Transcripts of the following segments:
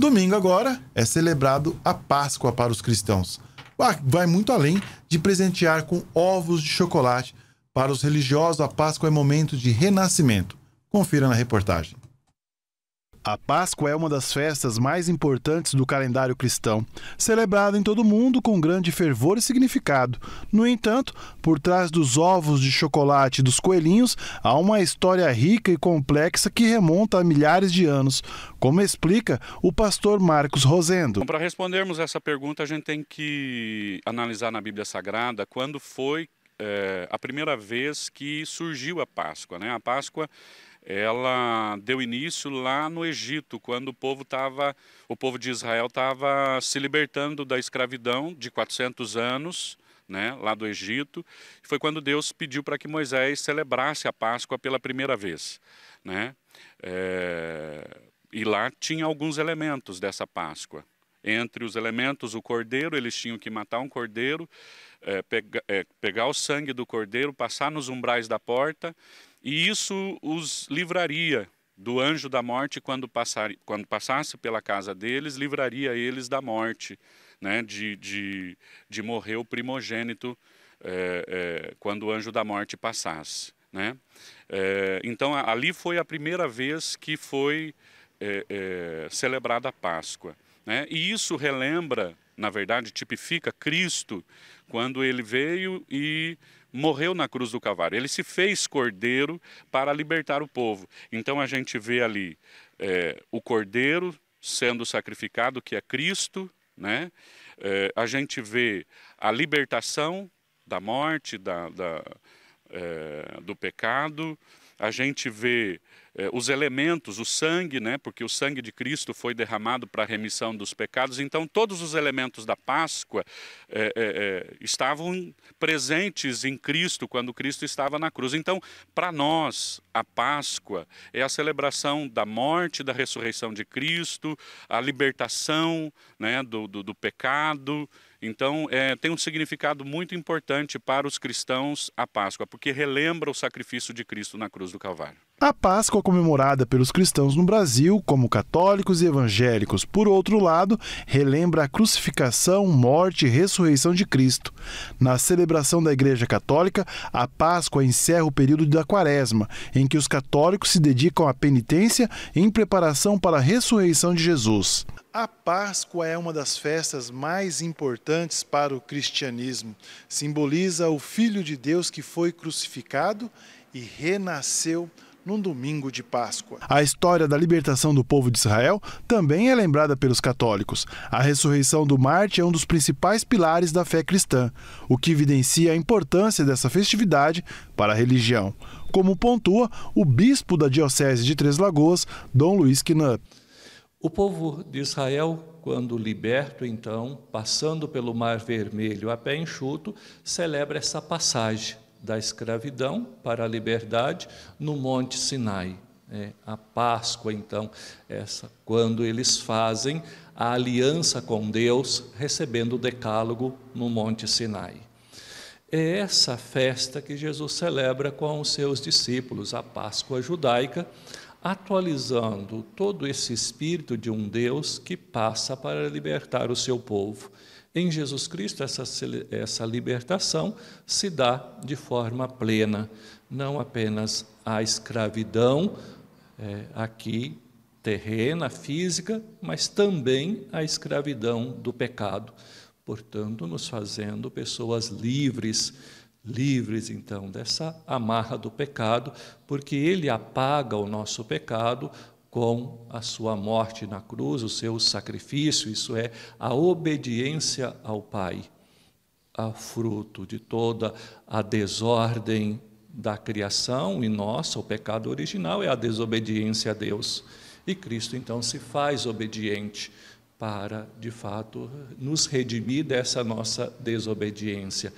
Domingo agora é celebrado a Páscoa para os cristãos. Ah, vai muito além de presentear com ovos de chocolate. Para os religiosos, a Páscoa é momento de renascimento. Confira na reportagem. A Páscoa é uma das festas mais importantes do calendário cristão, celebrada em todo o mundo com grande fervor e significado. No entanto, por trás dos ovos de chocolate e dos coelhinhos, há uma história rica e complexa que remonta a milhares de anos, como explica o pastor Marcos Rosendo. Para respondermos essa pergunta, a gente tem que analisar na Bíblia Sagrada quando foi é, a primeira vez que surgiu a Páscoa. Né? A Páscoa ela deu início lá no Egito, quando o povo tava, o povo de Israel estava se libertando da escravidão de 400 anos, né, lá do Egito. Foi quando Deus pediu para que Moisés celebrasse a Páscoa pela primeira vez, né? É, e lá tinha alguns elementos dessa Páscoa. Entre os elementos, o cordeiro, eles tinham que matar um cordeiro é, pega, é, pegar o sangue do cordeiro, passar nos umbrais da porta, e isso os livraria do anjo da morte quando, passar, quando passasse pela casa deles, livraria eles da morte, né, de, de, de morrer o primogênito é, é quando o anjo da morte passasse. Né? É, então, ali foi a primeira vez que foi é, celebrada a Páscoa. Né? E isso relembra na verdade, tipifica Cristo quando ele veio e morreu na cruz do Calvário. Ele se fez cordeiro para libertar o povo. Então a gente vê ali é, o cordeiro sendo sacrificado, que é Cristo, né? É, a gente vê a libertação da morte, da, da é, do pecado, a gente vê eh, os elementos, o sangue, né? porque o sangue de Cristo foi derramado para a remissão dos pecados, então todos os elementos da Páscoa eh, eh, estavam presentes em Cristo quando Cristo estava na cruz. Então, para nós, a Páscoa é a celebração da morte, da ressurreição de Cristo, a libertação né? do, do, do pecado. Então, é, tem um significado muito importante para os cristãos a Páscoa, porque relembra o sacrifício de Cristo na cruz do Calvário. A Páscoa comemorada pelos cristãos no Brasil, como católicos e evangélicos, por outro lado, relembra a crucificação, morte e ressurreição de Cristo. Na celebração da Igreja Católica, a Páscoa encerra o período da Quaresma, em que os católicos se dedicam à penitência em preparação para a ressurreição de Jesus. A Páscoa é uma das festas mais importantes para o cristianismo. Simboliza o Filho de Deus que foi crucificado e renasceu num domingo de Páscoa. A história da libertação do povo de Israel também é lembrada pelos católicos. A ressurreição do Marte é um dos principais pilares da fé cristã, o que evidencia a importância dessa festividade para a religião, como pontua o bispo da Diocese de Três Lagoas, Dom Luiz Quinã. O povo de Israel, quando liberto, então, passando pelo Mar Vermelho a pé enxuto, celebra essa passagem da escravidão para a liberdade no Monte Sinai. É, a Páscoa, então, essa, quando eles fazem a aliança com Deus, recebendo o decálogo no Monte Sinai. É essa festa que Jesus celebra com os seus discípulos, a Páscoa judaica, atualizando todo esse espírito de um Deus que passa para libertar o seu povo. Em Jesus Cristo, essa, essa libertação se dá de forma plena, não apenas a escravidão é, aqui terrena, física, mas também a escravidão do pecado, portanto, nos fazendo pessoas livres livres então dessa amarra do pecado, porque ele apaga o nosso pecado com a sua morte na cruz, o seu sacrifício, isso é a obediência ao Pai, a fruto de toda a desordem da criação e nossa, o pecado original é a desobediência a Deus. E Cristo então se faz obediente para, de fato, nos redimir dessa nossa desobediência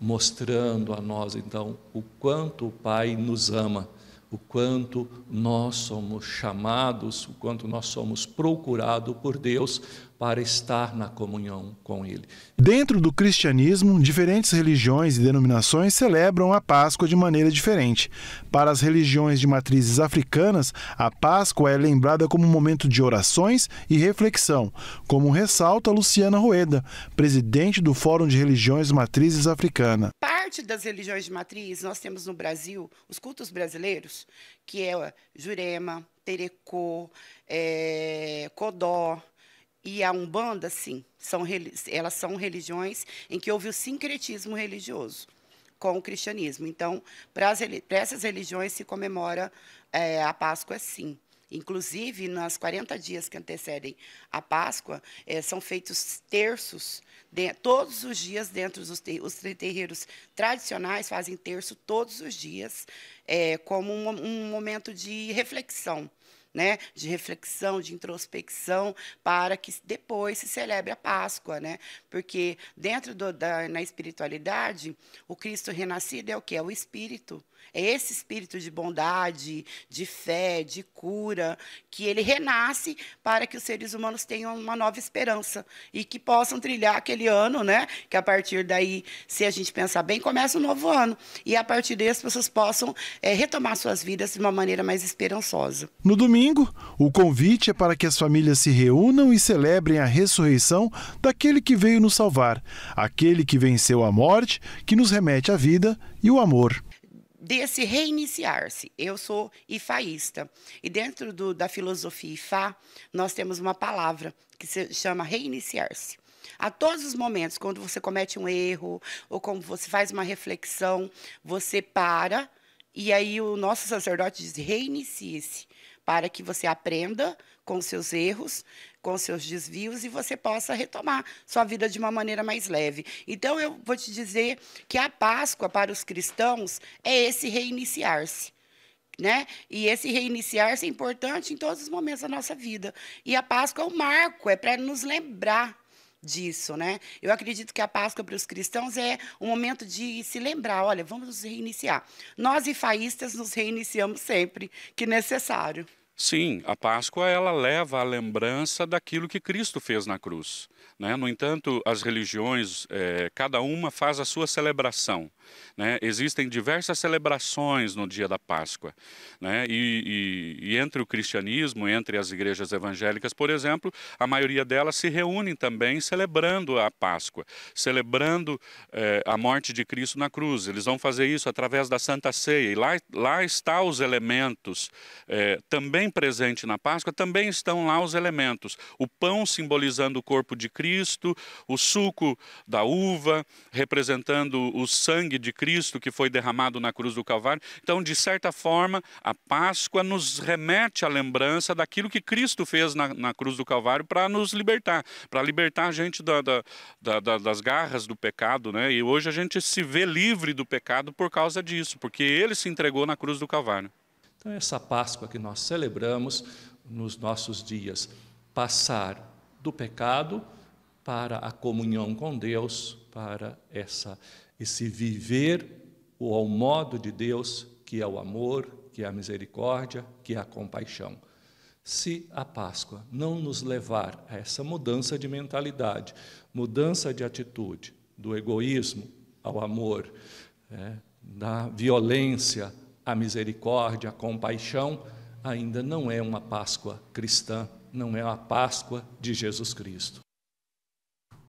mostrando a nós então o quanto o Pai nos ama, o quanto nós somos chamados, o quanto nós somos procurados por Deus para estar na comunhão com Ele. Dentro do cristianismo, diferentes religiões e denominações celebram a Páscoa de maneira diferente. Para as religiões de matrizes africanas, a Páscoa é lembrada como um momento de orações e reflexão, como ressalta Luciana Rueda, presidente do Fórum de Religiões Matrizes Africana. Parte das religiões de matriz, nós temos no Brasil os cultos brasileiros, que é Jurema, Terecô, é, Codó, e a Umbanda, sim, são, elas são religiões em que houve o sincretismo religioso com o cristianismo. Então, para essas religiões se comemora é, a Páscoa, sim. Inclusive, nas 40 dias que antecedem a Páscoa, é, são feitos terços, de, todos os dias dentro dos ter, os terreiros tradicionais fazem terço todos os dias, é, como um, um momento de reflexão né, de reflexão, de introspecção, para que depois se celebre a Páscoa, né? Porque dentro do, da na espiritualidade, o Cristo renascido é o que é o Espírito, é esse Espírito de bondade, de fé, de cura, que ele renasce para que os seres humanos tenham uma nova esperança e que possam trilhar aquele ano, né? Que a partir daí, se a gente pensar bem, começa um novo ano e a partir daí as pessoas possam é, retomar suas vidas de uma maneira mais esperançosa. No domingo domingo, o convite é para que as famílias se reúnam e celebrem a ressurreição daquele que veio nos salvar, aquele que venceu a morte, que nos remete à vida e o amor desse reiniciar-se. Eu sou ifaísta. E dentro do, da filosofia ifá, nós temos uma palavra que se chama reiniciar-se. A todos os momentos, quando você comete um erro ou quando você faz uma reflexão, você para e aí o nosso sacerdote diz: reinicie-se para que você aprenda com seus erros, com seus desvios e você possa retomar sua vida de uma maneira mais leve. Então eu vou te dizer que a Páscoa para os cristãos é esse reiniciar-se. Né? E esse reiniciar-se é importante em todos os momentos da nossa vida. E a Páscoa é o marco, é para nos lembrar disso, né? Eu acredito que a Páscoa para os cristãos é um momento de se lembrar, olha, vamos nos reiniciar. Nós e faístas nos reiniciamos sempre que necessário. Sim, a Páscoa ela leva a lembrança daquilo que Cristo fez na cruz. Né? No entanto, as religiões, é, cada uma faz a sua celebração. Né? Existem diversas celebrações no dia da Páscoa. Né? E, e, e, entre o cristianismo, entre as igrejas evangélicas, por exemplo, a maioria delas se reúnem também celebrando a Páscoa, celebrando é, a morte de Cristo na cruz. Eles vão fazer isso através da Santa Ceia. E lá, lá está os elementos é, também também presente na Páscoa, também estão lá os elementos. O pão simbolizando o corpo de Cristo, o suco da uva representando o sangue de Cristo que foi derramado na cruz do Calvário. Então, de certa forma, a Páscoa nos remete à lembrança daquilo que Cristo fez na, na cruz do Calvário para nos libertar, para libertar a gente da, da, da, das garras do pecado. Né? E hoje a gente se vê livre do pecado por causa disso, porque ele se entregou na cruz do Calvário. Então, essa Páscoa que nós celebramos nos nossos dias, passar do pecado para a comunhão com Deus, para essa, esse viver ao modo de Deus, que é o amor, que é a misericórdia, que é a compaixão. Se a Páscoa não nos levar a essa mudança de mentalidade, mudança de atitude, do egoísmo ao amor, é, da violência a misericórdia, a compaixão, ainda não é uma Páscoa cristã, não é a Páscoa de Jesus Cristo.